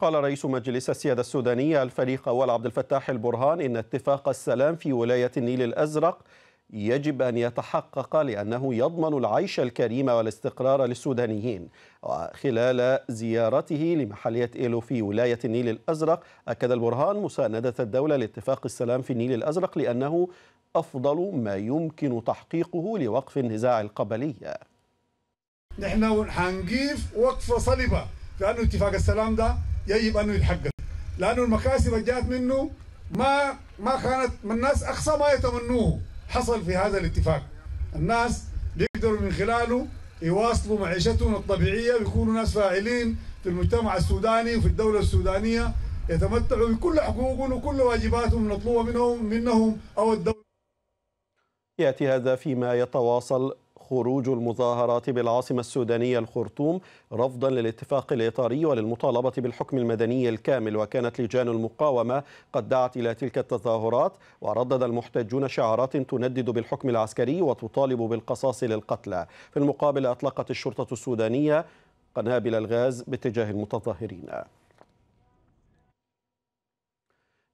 قال رئيس مجلس السيادة السوداني الفريق أول عبد الفتاح البرهان إن اتفاق السلام في ولاية النيل الأزرق يجب أن يتحقق لأنه يضمن العيش الكريم والاستقرار للسودانيين وخلال زيارته لمحلية إيلو في ولاية النيل الأزرق أكد البرهان مساندة الدولة لاتفاق السلام في النيل الأزرق لأنه أفضل ما يمكن تحقيقه لوقف النزاع القبلي نحن حنقيف وقفة صلبة لانه اتفاق السلام ده يجب انه يتحقق لانه المكاسب اللي جات منه ما ما كانت من الناس اقصى ما يتمنوه حصل في هذا الاتفاق الناس بيقدروا من خلاله يواصلوا معيشتهم الطبيعيه ويكونوا ناس فاعلين في المجتمع السوداني وفي الدوله السودانيه يتمتعوا بكل حقوقهم وكل واجباتهم المطلوبه منهم منهم او الدوله ياتي هذا فيما يتواصل خروج المظاهرات بالعاصمة السودانية الخرطوم رفضا للاتفاق الإطاري وللمطالبة بالحكم المدني الكامل وكانت لجان المقاومة قد دعت إلى تلك التظاهرات وردد المحتجون شعارات تندد بالحكم العسكري وتطالب بالقصاص للقتلى في المقابل أطلقت الشرطة السودانية قنابل الغاز باتجاه المتظاهرين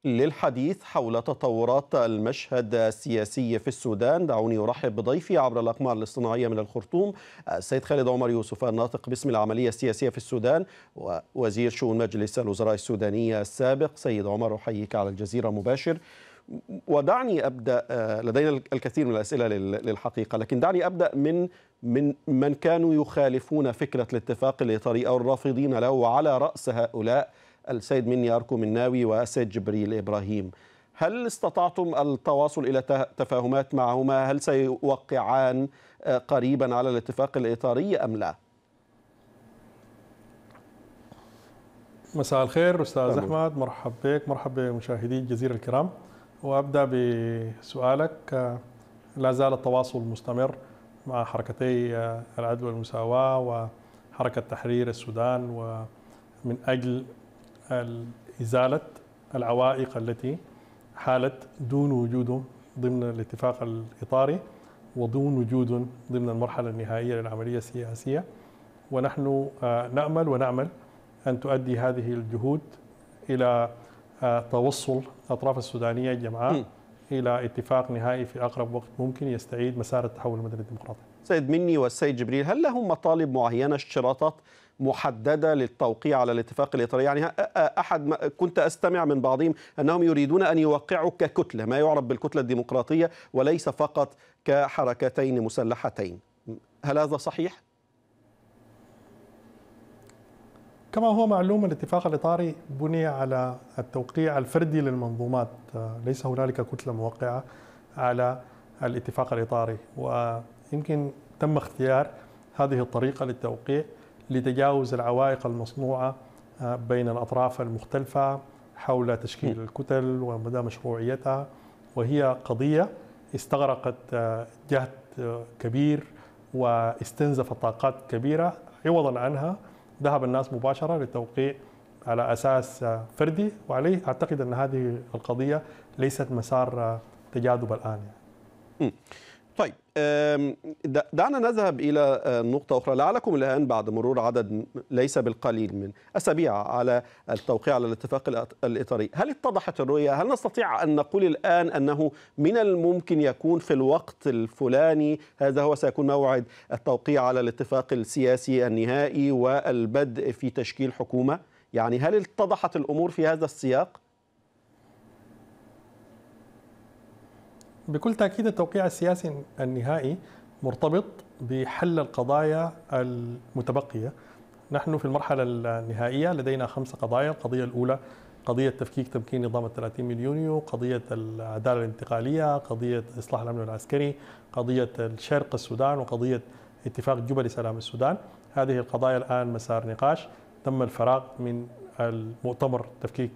للحديث حول تطورات المشهد السياسي في السودان دعوني أرحب بضيفي عبر الأقمار الاصطناعية من الخرطوم السيد خالد عمر يوسف الناطق باسم العملية السياسية في السودان ووزير شؤون مجلس الوزراء السوداني السابق سيد عمر أحييك على الجزيرة مباشر ودعني أبدأ آه، لدينا الكثير من الأسئلة للحقيقة لكن دعني أبدأ من من من كانوا يخالفون فكرة الاتفاق الإطاري أو الرافضين له وعلى رأس هؤلاء السيد منياركو مناوي والسيد جبريل إبراهيم هل استطعتم التواصل إلى تفاهمات معهما هل سيوقعان آه، قريبا على الاتفاق الإطاري أم لا؟ مساء الخير أستاذ أحمد مرحب بك مرحب بمشاهدي الجزيرة الكرام وأبدأ بسؤالك آه، لا زال التواصل مستمر مع حركتي آه، العدل والمساواة وحركة تحرير السودان ومن أجل إزالة العوائق التي حالت دون وجود ضمن الاتفاق الإطاري ودون وجود ضمن المرحلة النهائية للعملية السياسية ونحن آه، نأمل ونعمل أن تؤدي هذه الجهود إلى آه، توصل أطراف السودانية جمعاء إلى اتفاق نهائي في أقرب وقت ممكن يستعيد مسار التحول المدني الديمقراطي سيد مني والسيد جبريل هل لهم مطالب معينة اشتراطات محددة للتوقيع على الاتفاق الإطاري يعني أحد ما كنت أستمع من بعضهم أنهم يريدون أن يوقعوا ككتلة ما يعرف بالكتلة الديمقراطية وليس فقط كحركتين مسلحتين هل هذا صحيح؟ كما هو معلوم الاتفاق الإطاري بني على التوقيع الفردي للمنظومات ليس هنالك كتلة موقعة على الاتفاق الإطاري ويمكن تم اختيار هذه الطريقة للتوقيع لتجاوز العوائق المصنوعه آه، بين الاطراف المختلفه حول تشكيل الكتل ومدى مشروعيتها وهي قضيه استغرقت آه، جهد آه، كبير واستنزفت طاقات كبيره عوضا عنها ذهب الناس مباشره للتوقيع على اساس فردي وعليه اعتقد ان هذه القضيه ليست مسار تجاذب الان يعني. دعنا نذهب إلى آه، نقطة أخرى لعلكم الآن بعد مرور عدد ليس بالقليل من أسابيع على التوقيع على الاتفاق الإطاري هل اتضحت الرؤية؟ هل نستطيع أن نقول الآن أنه من الممكن يكون في الوقت الفلاني هذا هو سيكون موعد التوقيع على الاتفاق السياسي النهائي والبدء في تشكيل حكومة؟ يعني هل اتضحت الأمور في هذا السياق؟ بكل تاكيد التوقيع السياسي النهائي مرتبط بحل القضايا المتبقيه نحن في المرحله النهائيه لدينا خمس قضايا القضيه الاولى قضية تفكيك تمكين نظام 30 مليون يونيو، قضية العدالة الانتقالية، قضية إصلاح الأمن العسكري، قضية الشرق السودان وقضية اتفاق جوبا لسلام السودان، هذه القضايا الآن مسار نقاش، تم الفراغ من المؤتمر تفكيك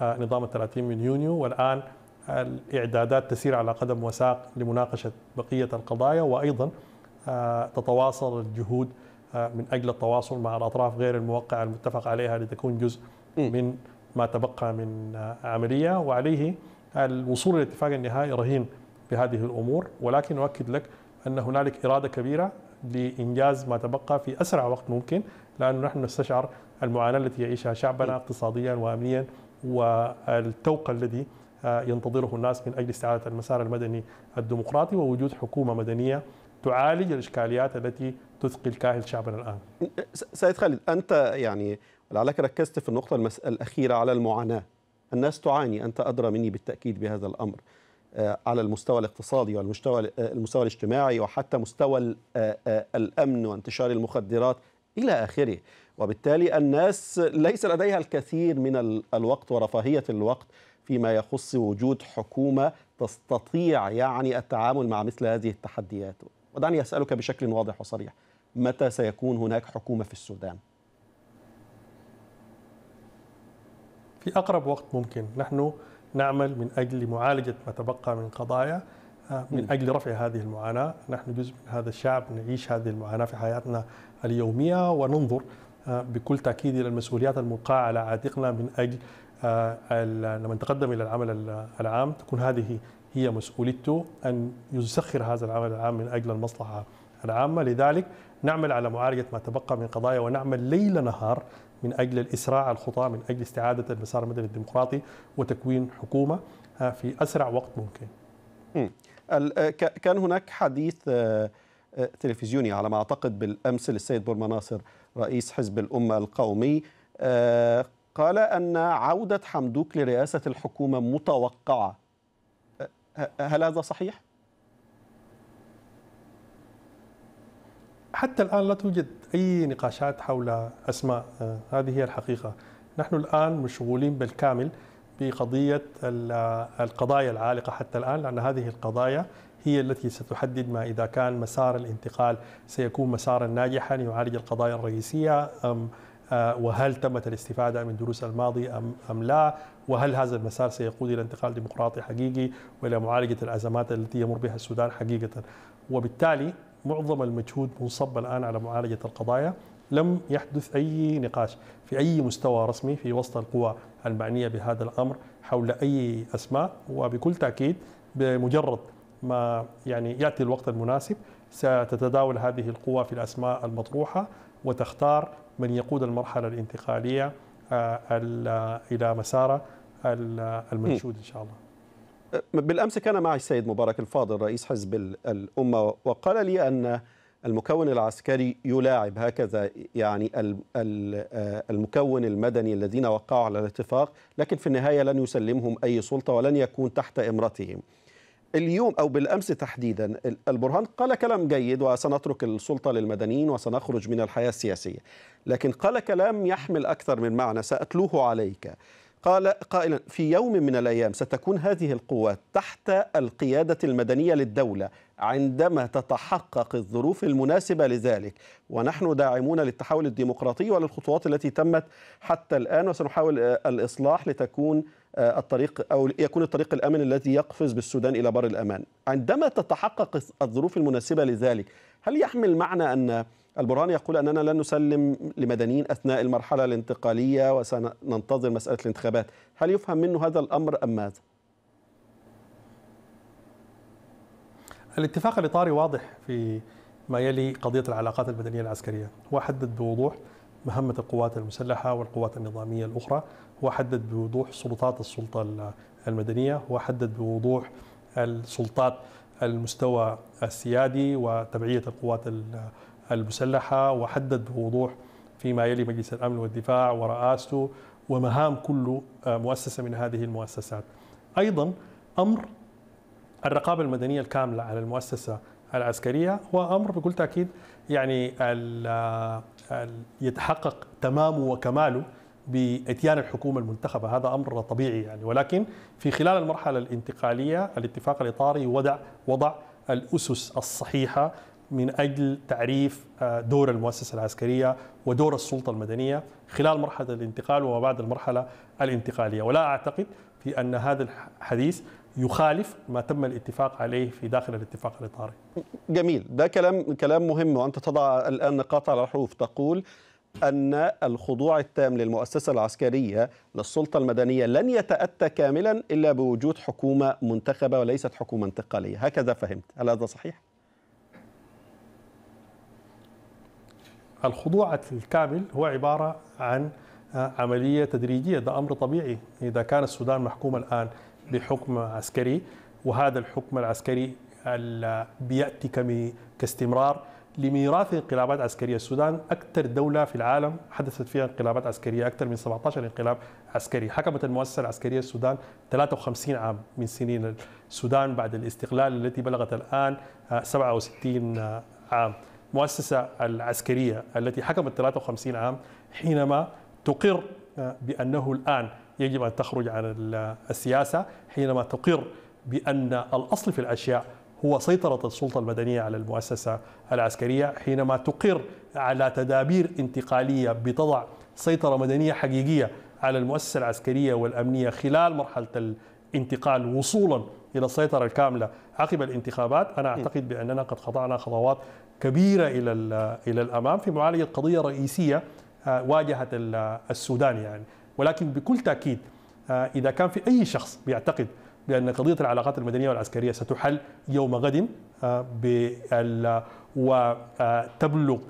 آه، نظام 30 من يونيو والآن الإعدادات تسير على قدم وساق لمناقشة بقية القضايا وأيضا آه، تتواصل الجهود آه، من أجل التواصل مع الأطراف غير الموقعة المتفق عليها لتكون جزء من ما تبقى من آه، عملية وعليه الوصول اتفاق النهائي رهين بهذه الأمور ولكن أؤكد لك أن هنالك إرادة كبيرة لإنجاز ما تبقى في أسرع وقت ممكن لأنه نحن نستشعر المعاناة التي يعيشها شعبنا اقتصاديا وأمنيا والتوقع الذي ينتظره الناس من اجل استعاده المسار المدني الديمقراطي ووجود حكومه مدنيه تعالج الاشكاليات التي تثقل كاهل شعبنا الان. سيد خالد انت يعني لعلك ركزت في النقطه المس... الاخيره على المعاناه. الناس تعاني انت ادرى مني بالتاكيد بهذا الامر. آه، على المستوى الاقتصادي والمستوى المستوى الاجتماعي وحتى مستوى آه، آه، الامن وانتشار المخدرات إلى آخره وبالتالي الناس ليس لديها الكثير من الوقت ورفاهية الوقت فيما يخص وجود حكومة تستطيع يعني التعامل مع مثل هذه التحديات ودعني أسألك بشكل واضح وصريح متى سيكون هناك حكومة في السودان؟ في أقرب وقت ممكن نحن نعمل من أجل معالجة ما تبقى من قضايا آه، من أجل رفع هذه المعاناة نحن جزء من هذا الشعب نعيش هذه المعاناة في حياتنا اليومية وننظر آه، بكل تأكيد إلى المسؤوليات الموقعة على عاتقنا من أجل آه، لما نتقدم إلى العمل العام تكون هذه هي مسؤوليته أن يسخر هذا العمل العام من أجل المصلحة العامة لذلك نعمل على معالجة ما تبقى من قضايا ونعمل ليل نهار من أجل الإسراع الخطى من أجل استعادة المسار المدني الديمقراطي وتكوين حكومة آه، في أسرع وقت ممكن كان هناك حديث تلفزيوني على ما أعتقد بالأمس للسيد بورما ناصر رئيس حزب الأمة القومي آه، قال أن عودة حمدوك لرئاسة الحكومة متوقعة آه، هل هذا صحيح؟ حتى الآن لا توجد أي نقاشات حول أسماء آه، هذه هي الحقيقة نحن الآن مشغولين بالكامل بقضية القضايا العالقة حتى الآن لأن هذه القضايا هي التي ستحدد ما إذا كان مسار الانتقال سيكون مسارا ناجحا يعالج القضايا الرئيسية أم آه، وهل تمت الاستفادة من دروس الماضي أم, أم لا وهل هذا المسار سيقود إلى انتقال ديمقراطي حقيقي وإلى معالجة الأزمات التي يمر بها السودان حقيقة وبالتالي معظم المجهود منصب الآن على معالجة القضايا لم يحدث أي نقاش في أي مستوى رسمي في وسط القوى المعنية بهذا الأمر حول أي أسماء وبكل تأكيد بمجرد ما يعني ياتي الوقت المناسب ستتداول هذه القوى في الاسماء المطروحه وتختار من يقود المرحله الانتقاليه آه، الى مسار المنشود ان شاء الله. أه، بالامس كان معي السيد مبارك الفاضل رئيس حزب الامه وقال لي ان المكون العسكري يلاعب هكذا يعني آه، المكون المدني الذين وقعوا على الاتفاق لكن في النهايه لن يسلمهم اي سلطه ولن يكون تحت امرتهم. اليوم او بالامس تحديدا البرهان قال كلام جيد وسنترك السلطه للمدنيين وسنخرج من الحياه السياسيه لكن قال كلام يحمل اكثر من معنى ساتلوه عليك قال قائلا في يوم من الايام ستكون هذه القوات تحت القياده المدنيه للدوله عندما تتحقق الظروف المناسبه لذلك ونحن داعمون للتحول الديمقراطي وللخطوات التي تمت حتى الان وسنحاول آه، الاصلاح لتكون آه، الطريق أو يكون الطريق الأمن الذي يقفز بالسودان إلى بر الأمان عندما تتحقق الظروف المناسبة لذلك هل يحمل معنى أن البرهان يقول أننا لن نسلم لمدنيين أثناء المرحلة الانتقالية وسننتظر مسألة الانتخابات هل يفهم منه هذا الأمر أم ماذا؟ الاتفاق الإطاري واضح في ما يلي قضية العلاقات المدنية العسكرية وحدد بوضوح مهمة القوات المسلحة والقوات النظامية الأخرى هو حدد بوضوح سلطات السلطه المدنيه هو حدد بوضوح السلطات المستوى السيادي وتبعيه القوات المسلحه وحدد بوضوح فيما يلي مجلس الامن والدفاع ورئاسته ومهام كل مؤسسه من هذه المؤسسات. ايضا امر الرقابه المدنيه الكامله على المؤسسه العسكريه هو امر بكل تاكيد يعني الـ الـ يتحقق تمامه وكماله باتيان الحكومه المنتخبه هذا امر طبيعي يعني ولكن في خلال المرحله الانتقاليه الاتفاق الاطاري وضع وضع الاسس الصحيحه من اجل تعريف آه، دور المؤسسه العسكريه ودور السلطه المدنيه خلال مرحله الانتقال وما بعد المرحله الانتقاليه ولا اعتقد في ان هذا الحديث يخالف ما تم الاتفاق عليه في داخل الاتفاق الاطاري. جميل، ده كلام كلام مهم وانت تضع الان نقاط على الحروف تقول أن الخضوع التام للمؤسسة العسكرية للسلطة المدنية لن يتأتى كاملا إلا بوجود حكومة منتخبة وليست حكومة انتقالية هكذا فهمت هل هذا صحيح؟ الخضوع الكامل هو عبارة عن عملية تدريجية ده أمر طبيعي إذا كان السودان محكوم الآن بحكم عسكري وهذا الحكم العسكري بيأتي كاستمرار لميراث انقلابات عسكريه، السودان اكثر دوله في العالم حدثت فيها انقلابات عسكريه، اكثر من 17 انقلاب عسكري، حكمت المؤسسه العسكريه السودان 53 عام من سنين السودان بعد الاستقلال التي بلغت الان 67 آه، آه، عام. المؤسسه العسكريه التي حكمت 53 عام حينما تقر آه، بانه الان يجب ان تخرج عن السياسه، حينما تقر بان الاصل في الاشياء هو سيطرة السلطة المدنية على المؤسسة العسكرية حينما تقر على تدابير انتقالية بتضع سيطرة مدنية حقيقية على المؤسسة العسكرية والأمنية خلال مرحلة الانتقال وصولا إلى السيطرة الكاملة عقب الانتخابات أنا أعتقد بأننا قد خضعنا خطوات كبيرة إلى إلى الأمام في معالجة قضية رئيسية آه، واجهت السودان يعني ولكن بكل تأكيد آه، إذا كان في أي شخص بيعتقد بأن قضية العلاقات المدنية والعسكرية ستحل يوم غد آه، وتبلغ آه،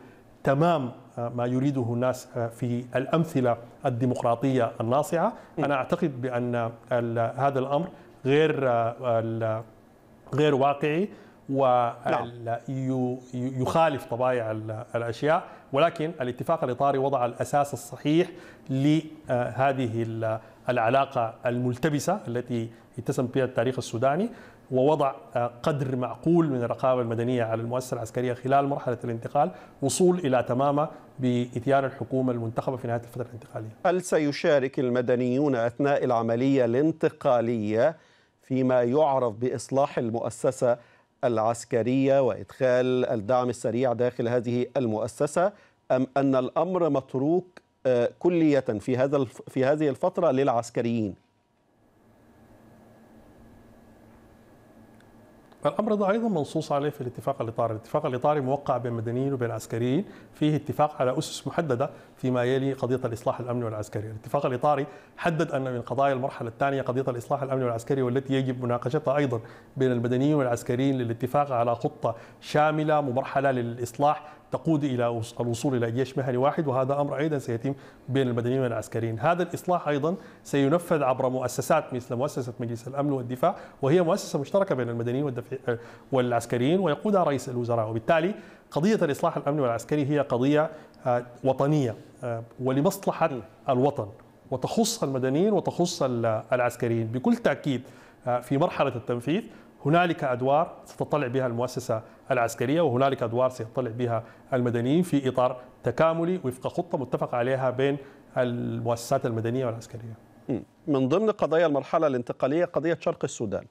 تمام آه، ما يريده الناس في الأمثلة الديمقراطية الناصعة إيه. أنا أعتقد بأن هذا الأمر غير غير واقعي ويخالف نعم. طبائع الأشياء ولكن الاتفاق الإطاري وضع الأساس الصحيح لهذه العلاقة الملتبسة التي اتسم بها التاريخ السوداني ووضع آه، قدر معقول من الرقابة المدنية على المؤسسة العسكرية خلال مرحلة الانتقال وصول إلى تمامه باتيار الحكومة المنتخبة في نهاية الفترة الانتقالية هل سيشارك المدنيون أثناء العملية الانتقالية فيما يعرف بإصلاح المؤسسة العسكرية وإدخال الدعم السريع داخل هذه المؤسسة أم أن الأمر متروك آه، كلية في هذا في هذه الفترة للعسكريين؟ الامر ده ايضا منصوص عليه في الاتفاق الاطاري، الاتفاق الاطاري موقع بين المدنيين وبين العسكريين، فيه اتفاق على اسس محدده فيما يلي قضيه الاصلاح الامني والعسكري، الاتفاق الاطاري حدد ان من قضايا المرحله الثانيه قضيه الاصلاح الامني والعسكري والتي يجب مناقشتها ايضا بين المدنيين والعسكريين للاتفاق على خطه شامله ممرحله للاصلاح تقود الى الوصول الى جيش مهني واحد وهذا امر ايضا سيتم بين المدنيين والعسكريين، هذا الاصلاح ايضا سينفذ عبر مؤسسات مثل مؤسسه مجلس الامن والدفاع وهي مؤسسه مشتركه بين المدنيين والعسكريين ويقودها رئيس الوزراء، وبالتالي قضيه الاصلاح الامني والعسكري هي قضيه آه، وطنيه آه، ولمصلحه الوطن وتخص المدنيين وتخص العسكريين بكل تاكيد آه، في مرحله التنفيذ هنالك ادوار ستطلع بها المؤسسه العسكريه وهنالك ادوار سيطلع بها المدنيين في اطار تكاملي وفق خطه متفق عليها بين المؤسسات المدنيه والعسكريه. من ضمن قضايا المرحله الانتقاليه قضيه شرق السودان.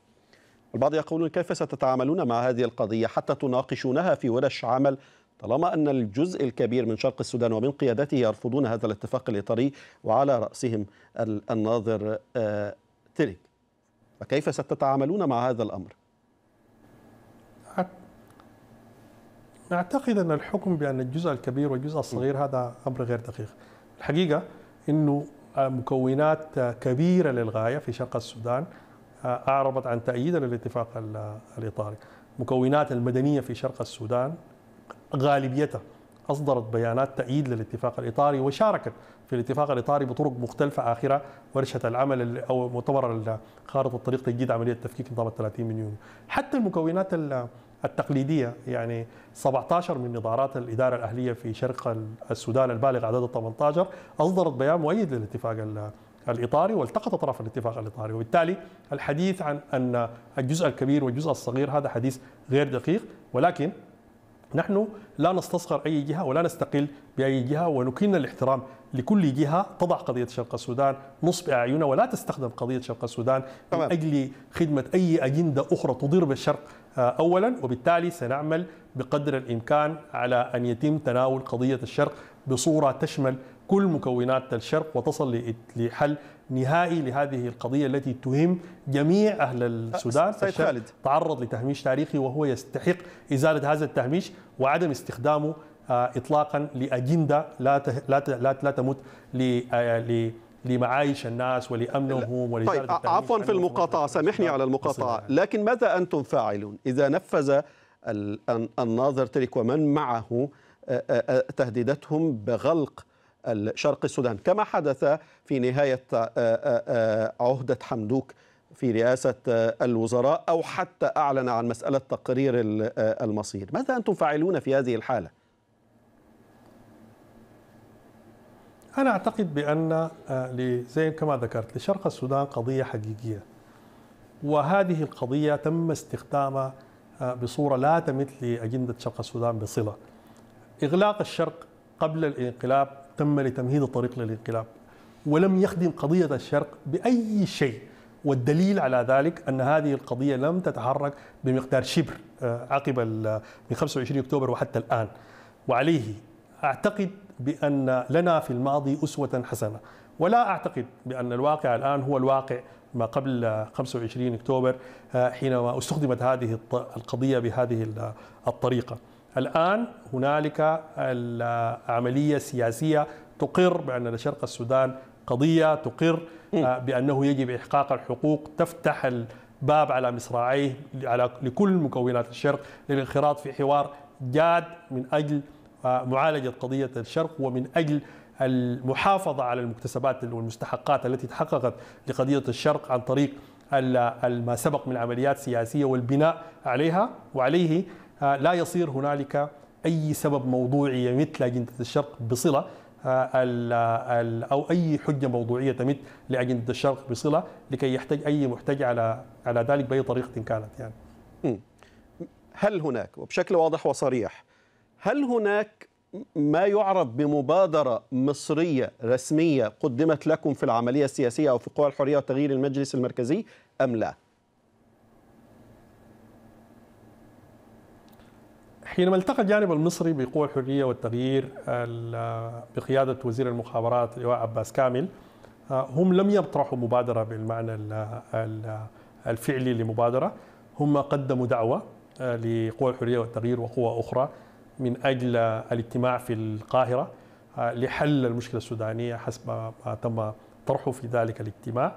البعض يقولون كيف ستتعاملون مع هذه القضيه حتى تناقشونها في ورش عمل طالما ان الجزء الكبير من شرق السودان ومن قيادته يرفضون هذا الاتفاق الاطاري وعلى راسهم الناظر آه، تريك. فكيف ستتعاملون مع هذا الامر؟ نعتقد ان الحكم بان الجزء الكبير والجزء الصغير هذا امر غير دقيق. الحقيقه انه مكونات كبيره للغايه في شرق السودان آه، اعربت عن تأييدها للاتفاق الاطاري. مكونات المدنيه في شرق السودان غالبيتها اصدرت بيانات تأييد للاتفاق الاطاري وشاركت في الاتفاق الاطاري بطرق مختلفه اخرها ورشه العمل او مؤتمر خارطه الطريق تجديد عمليه تفكيك نظام 30 من يونيو. حتى المكونات التقليديه يعني 17 من نظارات الاداره الاهليه في شرق السودان البالغ عدد 18 اصدرت بيان مؤيد للاتفاق الاطاري والتقط طرف الاتفاق الاطاري وبالتالي الحديث عن ان الجزء الكبير والجزء الصغير هذا حديث غير دقيق ولكن نحن لا نستصغر أي جهة ولا نستقل بأي جهة ونكن الاحترام لكل جهة تضع قضية شرق السودان نصب أعينها ولا تستخدم قضية شرق السودان طبعا. من أجل خدمة أي أجندة أخرى تضر بالشرق آه، أولا وبالتالي سنعمل بقدر الإمكان على أن يتم تناول قضية الشرق بصورة تشمل كل مكونات الشرق وتصل لحل نهائي لهذه القضية التي تهم جميع أهل أه، السودان سيد خالد تعرض لتهميش تاريخي وهو يستحق إزالة هذا التهميش وعدم استخدامه آه، إطلاقا لأجندة لا لا لا تمت آه، لمعايش الناس ولامنهم طيب عفوا في المقاطعه سامحني على المقاطعه لكن ماذا انتم فاعلون اذا نفذ الناظر تريك ومن معه تهديدتهم بغلق الشرق السودان كما حدث في نهاية آه، آه، آه، عهدة حمدوك في رئاسة الوزراء أو حتى أعلن عن مسألة تقرير المصير ماذا أنتم فاعلون في هذه الحالة؟ أنا أعتقد بأن زي كما ذكرت لشرق السودان قضية حقيقية وهذه القضية تم استخدامها بصورة لا تمت لأجندة شرق السودان بصلة إغلاق الشرق قبل الانقلاب تم لتمهيد الطريق للانقلاب ولم يخدم قضية الشرق بأي شيء والدليل على ذلك أن هذه القضية لم تتحرك بمقدار شبر آه، عقب من 25 أكتوبر وحتى الآن وعليه أعتقد بأن لنا في الماضي أسوة حسنة ولا أعتقد بأن الواقع الآن هو الواقع ما قبل 25 أكتوبر آه، حينما استخدمت هذه القضية بهذه الطريقة الآن هنالك العملية السياسية تقر بأن شرق السودان قضية تقر آه، بأنه يجب إحقاق الحقوق تفتح الباب على مصراعيه على لكل مكونات الشرق للانخراط في حوار جاد من أجل آه، معالجة قضية الشرق ومن أجل المحافظة على المكتسبات والمستحقات التي تحققت لقضية الشرق عن طريق ما سبق من عمليات سياسية والبناء عليها وعليه آه، لا يصير هنالك اي سبب موضوعي يمت اجنده الشرق بصله آه، آه، او اي حجه موضوعيه تمت لاجنده الشرق بصله لكي يحتج اي محتج على على ذلك باي طريقه كانت يعني. هل هناك وبشكل واضح وصريح هل هناك ما يعرف بمبادرة مصرية رسمية قدمت لكم في العملية السياسية أو في قوى الحرية وتغيير المجلس المركزي أم لا؟ حينما التقى الجانب المصري بقوى الحرية والتغيير بقيادة وزير المخابرات اللواء عباس كامل آه، هم لم يطرحوا مبادرة بالمعنى الفعلي لمبادرة هم قدموا دعوة آه، لقوى الحرية والتغيير وقوى أخرى من أجل الاجتماع في القاهرة آه، لحل المشكلة السودانية حسب ما تم طرحه في ذلك الاجتماع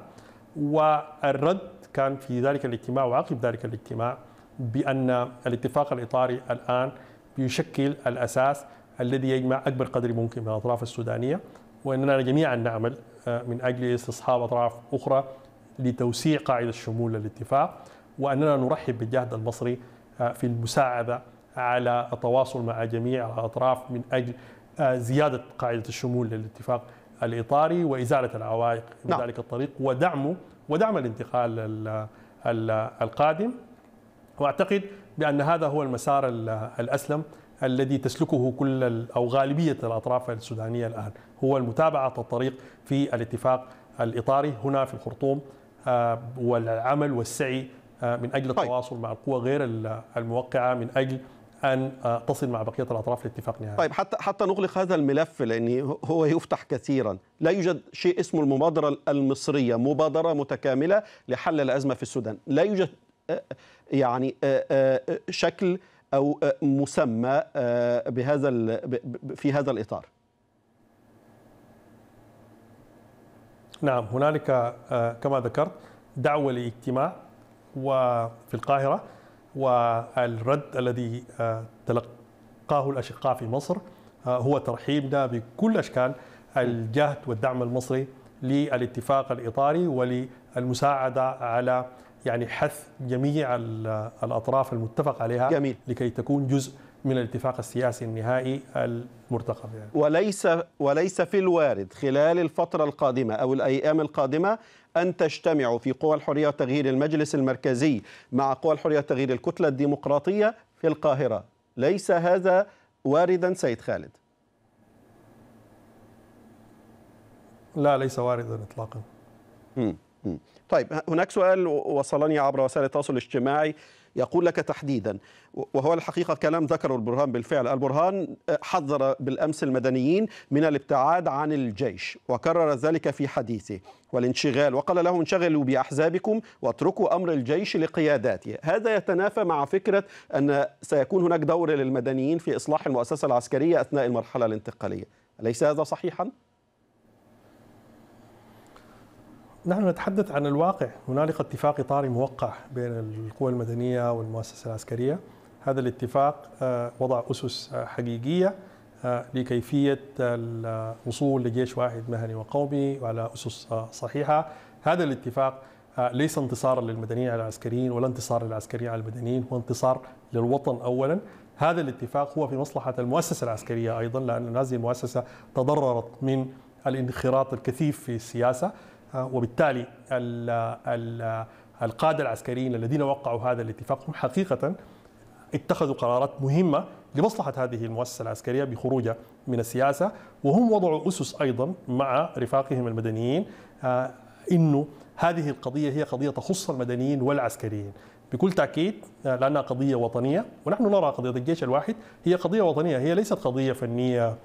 والرد كان في ذلك الاجتماع وعقب ذلك الاجتماع بأن الاتفاق الإطاري الآن بيشكل الأساس الذي يجمع أكبر قدر ممكن من الأطراف السودانية وأننا جميعا نعمل آه، من أجل استصحاب أطراف أخرى لتوسيع قاعدة الشمول للاتفاق وأننا نرحب بالجهد المصري آه، في المساعدة على التواصل مع جميع الأطراف من أجل آه، زيادة قاعدة الشمول للاتفاق الإطاري وإزالة العوائق من نعم. ذلك الطريق ودعمه ودعم الانتقال القادم واعتقد بان هذا هو المسار الاسلم الذي تسلكه كل او غالبيه الاطراف السودانيه الان هو المتابعه الطريق في الاتفاق الاطاري هنا في الخرطوم آه، والعمل والسعي آه، من اجل طيب. التواصل مع القوى غير الموقعه من اجل ان آه، تصل مع بقيه الاطراف لاتفاق نهائي. طيب حتى حتى نغلق هذا الملف لان هو يفتح كثيرا، لا يوجد شيء اسمه المبادره المصريه، مبادره متكامله لحل الازمه في السودان، لا يوجد يعني آه، آه، آه، شكل او مسمى بهذا في هذا الاطار نعم هنالك كما ذكرت دعوه لاجتماع وفي القاهره والرد الذي تلقاه الاشقاء في مصر هو ترحيبنا بكل اشكال الجهد والدعم المصري للاتفاق الاطاري وللمساعده على يعني حث جميع الأطراف المتفق عليها جميل. لكي تكون جزء من الاتفاق السياسي النهائي المرتقب يعني. وليس وليس في الوارد خلال الفترة القادمة أو الأيام القادمة أن تجتمع في قوى الحرية وتغيير المجلس المركزي مع قوى الحرية وتغيير الكتلة الديمقراطية في القاهرة ليس هذا واردا سيد خالد لا ليس واردا إطلاقا طيب هناك سؤال وصلني عبر وسائل التواصل الاجتماعي يقول لك تحديدا وهو الحقيقه كلام ذكره البرهان بالفعل، البرهان حذر بالامس المدنيين من الابتعاد عن الجيش وكرر ذلك في حديثه والانشغال وقال لهم انشغلوا باحزابكم واتركوا امر الجيش لقياداته، هذا يتنافى مع فكره ان سيكون هناك دور للمدنيين في اصلاح المؤسسه العسكريه اثناء المرحله الانتقاليه، اليس هذا صحيحا؟ نحن نتحدث عن الواقع هنالك اتفاق إطاري موقع بين القوى المدنية والمؤسسة العسكرية هذا الاتفاق آه، وضع أسس آه، حقيقية آه، لكيفية الوصول لجيش واحد مهني وقومي وعلى أسس صحيحة هذا الاتفاق ليس انتصارا للمدنيين على العسكريين ولا انتصار للعسكريين على المدنيين هو انتصار للوطن أولا هذا الاتفاق هو في مصلحة المؤسسة العسكرية أيضا لأن هذه المؤسسة تضررت من الانخراط الكثيف في السياسة آه، وبالتالي القادة العسكريين الذين وقعوا هذا الاتفاق هم حقيقة اتخذوا قرارات مهمة لمصلحة هذه المؤسسة العسكرية بخروجها من السياسة وهم وضعوا أسس أيضا مع رفاقهم المدنيين آه، أنه هذه القضية هي قضية تخص المدنيين والعسكريين بكل تأكيد آه، لأنها قضية وطنية ونحن نرى قضية الجيش الواحد هي قضية وطنية هي ليست قضية فنية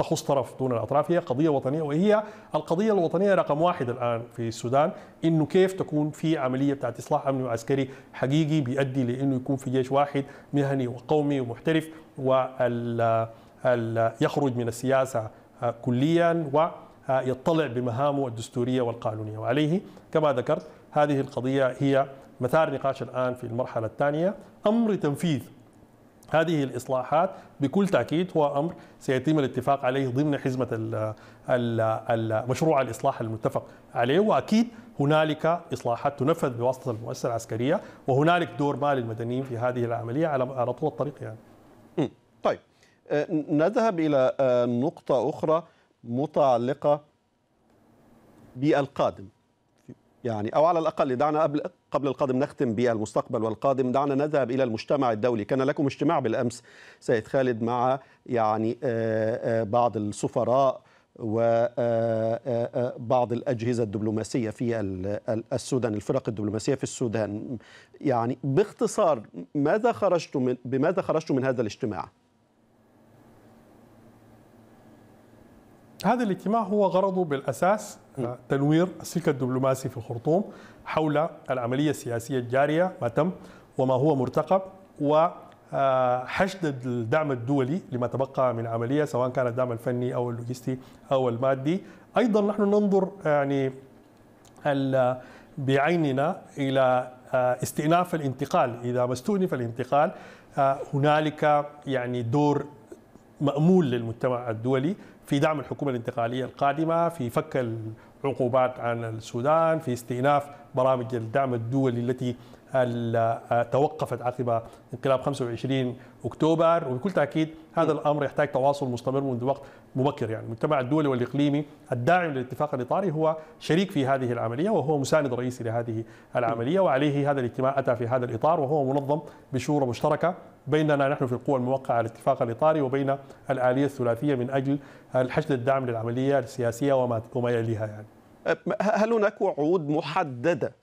تخص طرف دون الاطراف هي قضيه وطنيه وهي القضيه الوطنيه رقم واحد الان في السودان انه كيف تكون في عمليه بتاعت اصلاح امني وعسكري حقيقي بيؤدي لانه يكون في جيش واحد مهني وقومي ومحترف وال يخرج من السياسه كليا ويطلع بمهامه الدستوريه والقانونيه وعليه كما ذكرت هذه القضيه هي مثار نقاش الان في المرحله الثانيه امر تنفيذ هذه الإصلاحات بكل تأكيد هو أمر سيتم الاتفاق عليه ضمن حزمة مشروع الإصلاح المتفق عليه وأكيد هنالك إصلاحات تنفذ بواسطة المؤسسة العسكرية وهنالك دور ما للمدنيين في هذه العملية على طول الطريق يعني طيب آه، نذهب إلى آه، نقطة أخرى متعلقة بالقادم يعني أو على الأقل دعنا قبل القادم نختم بالمستقبل والقادم دعنا نذهب إلى المجتمع الدولي كان لكم اجتماع بالأمس سيد خالد مع يعني آه، آه، بعض السفراء وبعض آه، الأجهزة الدبلوماسية في السودان الفرق الدبلوماسية في السودان يعني باختصار ماذا خرجتم بماذا خرجتم من هذا الاجتماع؟ هذا الاجتماع هو غرضه بالاساس تنوير السلك الدبلوماسي في الخرطوم حول العمليه السياسيه الجاريه ما تم وما هو مرتقب و آه، حشد الدعم الدولي لما تبقى من عمليه سواء كان الدعم الفني او اللوجستي او المادي ايضا نحن ننظر يعني بعيننا الى آه، استئناف الانتقال اذا ما استؤنف الانتقال آه، هنالك يعني دور مامول للمجتمع الدولي في دعم الحكومة الانتقالية القادمة في فك العقوبات عن السودان في استئناف برامج الدعم الدولي التي آه، توقفت عقب انقلاب 25 اكتوبر وبكل تاكيد هذا الامر يحتاج تواصل مستمر منذ وقت مبكر يعني المجتمع الدولي والاقليمي الداعم للاتفاق الاطاري هو شريك في هذه العمليه وهو مساند رئيسي لهذه العمليه وعليه هذا الاجتماع اتى في هذا الاطار وهو منظم بشورى مشتركه بيننا نحن في القوى الموقعه على الاتفاق الاطاري وبين الاليه الثلاثيه من اجل الحشد الدعم للعمليه السياسيه وما يليها يعني هل هناك وعود محدده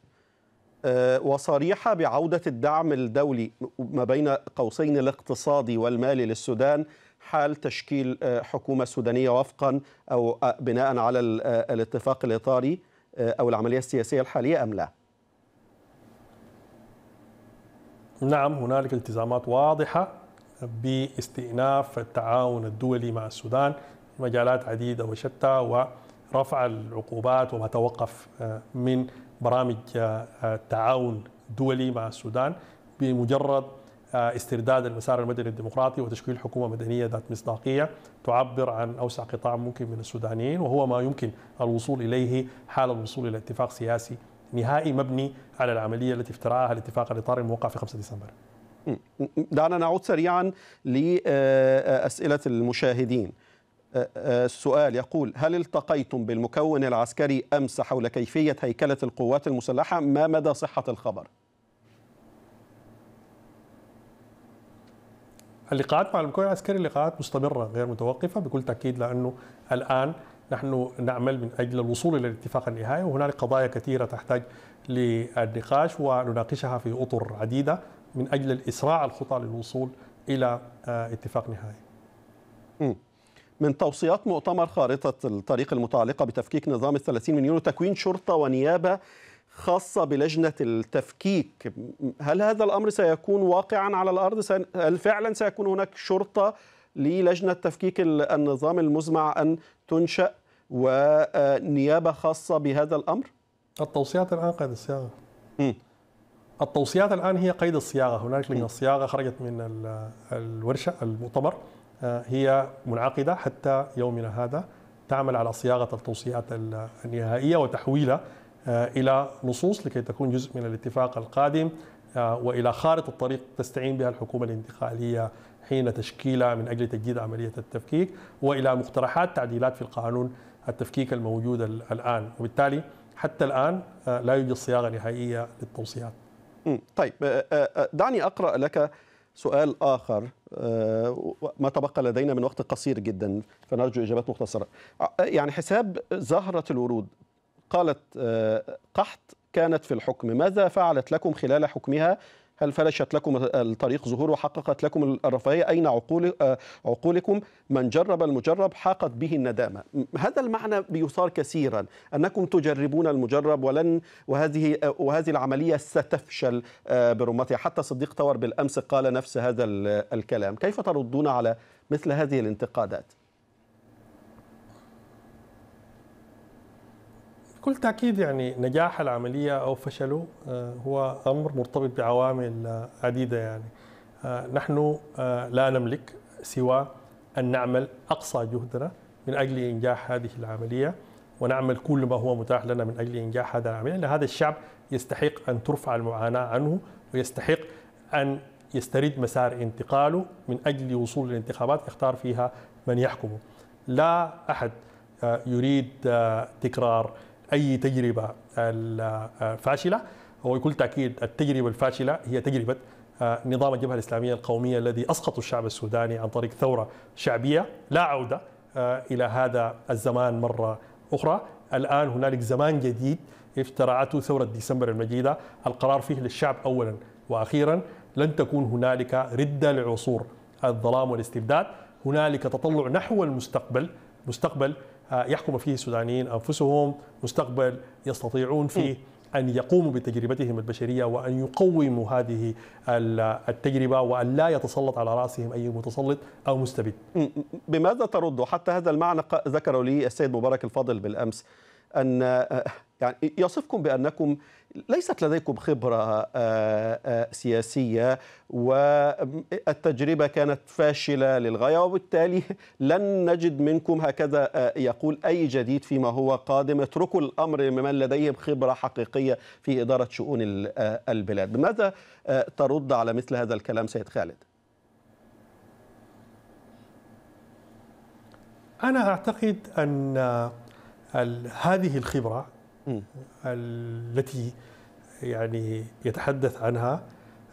آه، وصريحة بعودة الدعم الدولي ما بين قوسين الاقتصادي والمالي للسودان حال تشكيل آه، حكومة سودانية وفقا أو آه، بناء على الاتفاق الإطاري أو العملية السياسية الحالية أم لا؟ نعم هنالك التزامات واضحة باستئناف التعاون الدولي مع السودان في مجالات عديدة وشتى ورفع العقوبات وما توقف من برامج آه، آه، تعاون دولي مع السودان بمجرد آه، استرداد المسار المدني الديمقراطي وتشكيل حكومه مدنيه ذات مصداقيه تعبر عن اوسع قطاع ممكن من السودانيين وهو ما يمكن الوصول اليه حال الوصول الى اتفاق سياسي نهائي مبني على العمليه التي افترعها الاتفاق الاطاري الموقع في 5 ديسمبر. دعنا نعود سريعا لاسئله المشاهدين. السؤال يقول هل التقيتم بالمكون العسكري أمس حول كيفية هيكلة القوات المسلحة ما مدى صحة الخبر؟ اللقاءات مع المكون العسكري لقاءات مستمرة غير متوقفة بكل تأكيد لأنه الآن نحن نعمل من أجل الوصول إلى الاتفاق النهائي وهنالك قضايا كثيرة تحتاج للنقاش ونناقشها في أطر عديدة من أجل الإسراع الخطى للوصول إلى آه، اتفاق نهائي. من توصيات مؤتمر خارطة الطريق المتعلقة بتفكيك نظام الثلاثين من يونيو تكوين شرطة ونيابة خاصة بلجنة التفكيك هل هذا الأمر سيكون واقعا على الأرض؟ هل فعلا سيكون هناك شرطة للجنة تفكيك النظام المزمع أن تنشأ ونيابة خاصة بهذا الأمر؟ التوصيات الآن قيد الصياغة التوصيات الآن هي قيد الصياغة هناك لجنة الصياغة خرجت من الورشة المؤتمر آه، هي منعقده حتى يومنا هذا تعمل على صياغه التوصيات النهائيه وتحويلها آه، الى نصوص لكي تكون جزء من الاتفاق القادم آه، والى خارطه طريق تستعين بها الحكومه الانتقاليه حين تشكيلها من اجل تجديد عمليه التفكيك والى مقترحات تعديلات في القانون التفكيك الموجود الان وبالتالي حتى الان لا يوجد صياغه نهائيه للتوصيات. طيب دعني اقرا لك سؤال آخر آه، ما تبقى لدينا من وقت قصير جدا فنرجو إجابات مختصرة آه، يعني حساب زهرة الورود قالت آه، قحط كانت في الحكم ماذا فعلت لكم خلال حكمها هل فلشت لكم الطريق ظهور وحققت لكم الرفاهية أين عقول آه، عقولكم من جرب المجرب حاقت به الندامة هذا المعنى بيثار كثيرا أنكم تجربون المجرب ولن وهذه آه، وهذه العملية ستفشل آه، برمتها حتى صديق طور بالأمس قال نفس هذا الكلام كيف تردون على مثل هذه الانتقادات بكل تأكيد يعني نجاح العملية أو فشله آه، هو أمر مرتبط بعوامل آه، عديدة يعني آه، نحن لا نملك سوى أن نعمل أقصى جهدنا من أجل إنجاح هذه العملية ونعمل كل ما هو متاح لنا من أجل إنجاح هذا العملية لأن هذا الشعب يستحق أن ترفع المعاناة عنه ويستحق أن يسترد مسار انتقاله من أجل وصول الانتخابات يختار فيها من يحكمه لا أحد يريد تكرار اي تجربه آه، فاشله وبكل تاكيد التجربه الفاشله هي تجربه آه، نظام الجبهه الاسلاميه القوميه الذي اسقط الشعب السوداني عن طريق ثوره شعبيه لا عوده آه، الى هذا الزمان مره اخرى الان هنالك زمان جديد افترعته ثوره ديسمبر المجيده القرار فيه للشعب اولا واخيرا لن تكون هنالك رده لعصور الظلام والاستبداد هنالك تطلع نحو المستقبل مستقبل يحكم فيه السودانيين انفسهم مستقبل يستطيعون فيه ان يقوموا بتجربتهم البشريه وان يقوموا هذه التجربه وان لا يتسلط على راسهم اي متسلط او مستبد. بماذا ترد حتى هذا المعنى ذكره لي السيد مبارك الفاضل بالامس ان آه، آه، يعني يصفكم بانكم ليست لديكم خبره آه، سياسيه والتجربه كانت فاشله للغايه وبالتالي لن نجد منكم هكذا يقول اي جديد فيما هو قادم اتركوا الامر لمن لديهم خبره حقيقيه في اداره شؤون البلاد ماذا ترد على مثل هذا الكلام سيد خالد انا اعتقد ان هذه الخبرة التي يعني يتحدث عنها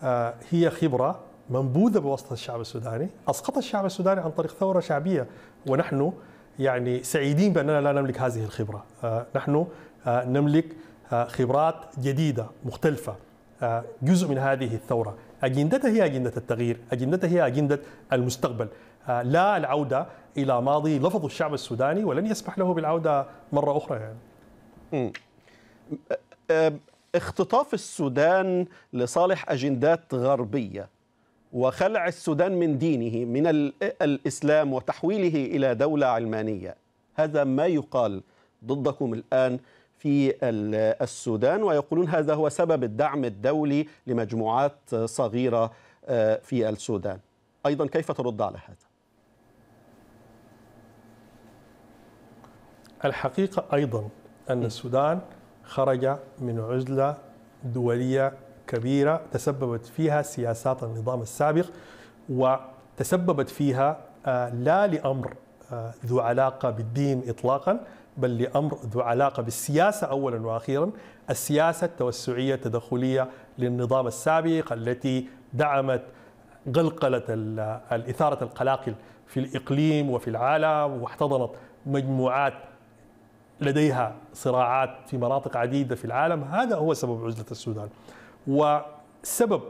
آه، هي خبرة منبوذة بوسط الشعب السوداني أسقط الشعب السوداني عن طريق ثورة شعبية ونحن يعني سعيدين بأننا لا نملك هذه الخبرة آه، نحن آه، نملك خبرات جديدة مختلفة جزء من هذه الثورة أجندتها هي أجندة التغيير أجندتها هي أجندة المستقبل آه، لا العودة إلى ماضي لفظ الشعب السوداني ولن يسمح له بالعودة مرة أخرى يعني. اختطاف السودان لصالح أجندات غربية وخلع السودان من دينه من الإسلام وتحويله إلى دولة علمانية هذا ما يقال ضدكم الآن في السودان ويقولون هذا هو سبب الدعم الدولي لمجموعات صغيرة آه، في السودان أيضا كيف ترد على هذا؟ الحقيقة أيضا أن السودان خرج من عزلة دولية كبيرة تسببت فيها سياسات النظام السابق وتسببت فيها آه، لا لأمر آه، ذو علاقة بالدين إطلاقا بل لأمر ذو علاقة بالسياسة أولا وأخيرا السياسة التوسعية التدخلية للنظام السابق التي دعمت قلقلة آه، الإثارة القلاقل في الإقليم وفي العالم واحتضنت مجموعات لديها صراعات في مناطق عديدة في العالم هذا هو سبب عزلة السودان وسبب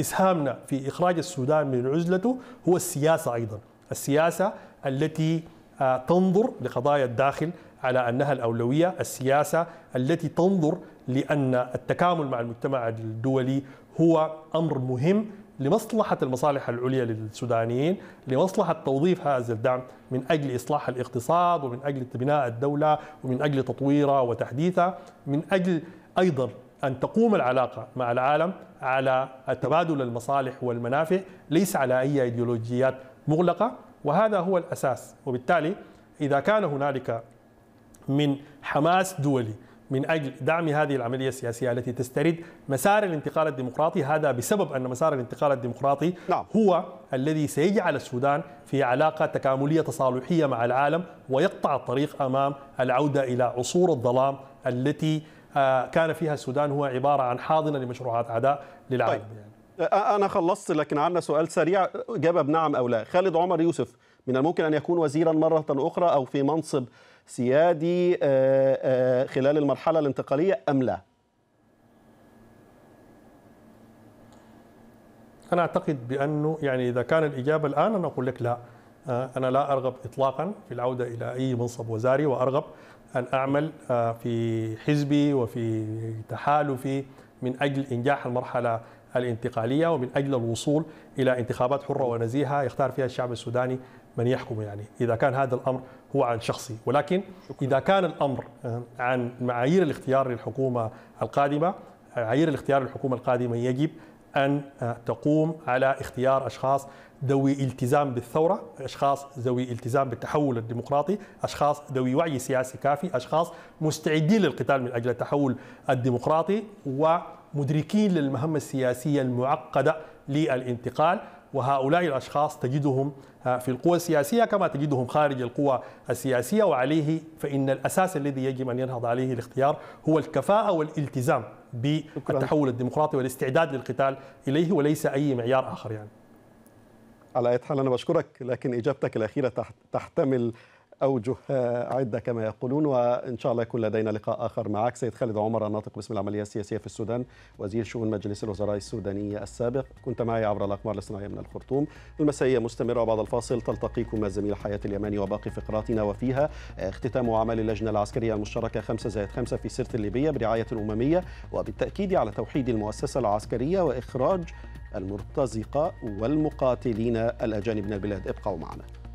إسهامنا في إخراج السودان من عزلته هو السياسة أيضا السياسة التي آه، تنظر لقضايا الداخل على أنها الأولوية السياسة التي تنظر لأن التكامل مع المجتمع الدولي هو أمر مهم لمصلحة المصالح العليا للسودانيين لمصلحة توظيف هذا الدعم من أجل إصلاح الاقتصاد ومن أجل بناء الدولة ومن أجل تطويرها وتحديثها من أجل أيضا أن تقوم العلاقة مع العالم على تبادل المصالح والمنافع ليس على أي أيديولوجيات مغلقة وهذا هو الأساس وبالتالي إذا كان هنالك من حماس دولي من اجل دعم هذه العمليه السياسيه التي تسترد مسار الانتقال الديمقراطي هذا بسبب ان مسار الانتقال الديمقراطي نعم. هو الذي سيجعل السودان في علاقه تكامليه تصالحيه مع العالم ويقطع الطريق امام العوده الى عصور الظلام التي آه، كان فيها السودان هو عباره عن حاضنه لمشروعات عداء للعالم طيب. يعني. انا خلصت لكن عندنا سؤال سريع جاب بنعم او لا خالد عمر يوسف من الممكن أن يكون وزيرا مرة أخرى أو في منصب سيادي آه، آه، خلال المرحلة الانتقالية أم لا؟ أنا أعتقد بأنه يعني إذا كان الإجابة الآن أنا أقول لك لا آه، أنا لا أرغب إطلاقا في العودة إلى أي منصب وزاري وأرغب أن أعمل في حزبي وفي تحالفي من أجل إنجاح المرحلة الانتقالية ومن أجل الوصول إلى انتخابات حرة ونزيهة يختار فيها الشعب السوداني من يحكمه يعني إذا كان هذا الأمر هو عن شخصي ولكن إذا كان الأمر آه، عن معايير الاختيار للحكومة القادمة معايير الاختيار للحكومة القادمة يجب أن آه، تقوم على اختيار أشخاص ذوي التزام بالثورة أشخاص ذوي التزام بالتحول الديمقراطي أشخاص ذوي وعي سياسي كافي أشخاص مستعدين للقتال من أجل التحول الديمقراطي ومدركين للمهمة السياسية المعقدة للانتقال وهؤلاء الأشخاص تجدهم آه، في القوى السياسية كما تجدهم خارج القوى السياسية وعليه فإن الأساس الذي يجب أن ينهض عليه الاختيار هو الكفاءة والالتزام بالتحول الديمقراطي والاستعداد للقتال إليه وليس أي معيار آخر يعني على أي حال أنا بشكرك لكن إجابتك الأخيرة تحتمل أوجه عدة كما يقولون وإن شاء الله يكون لدينا لقاء آخر معك سيد خالد عمر الناطق باسم العملية السياسية في السودان وزير شؤون مجلس الوزراء السوداني السابق كنت معي عبر الأقمار الصناعية من الخرطوم المسائية مستمرة وبعد الفاصل تلتقيكما زميل حياة اليماني وباقي فقراتنا وفيها اختتام عمل اللجنة العسكرية المشتركة 5 زائد 5 في سرت الليبية برعاية أممية وبالتأكيد على توحيد المؤسسة العسكرية وإخراج المرتزقة والمقاتلين الأجانب من البلاد ابقوا معنا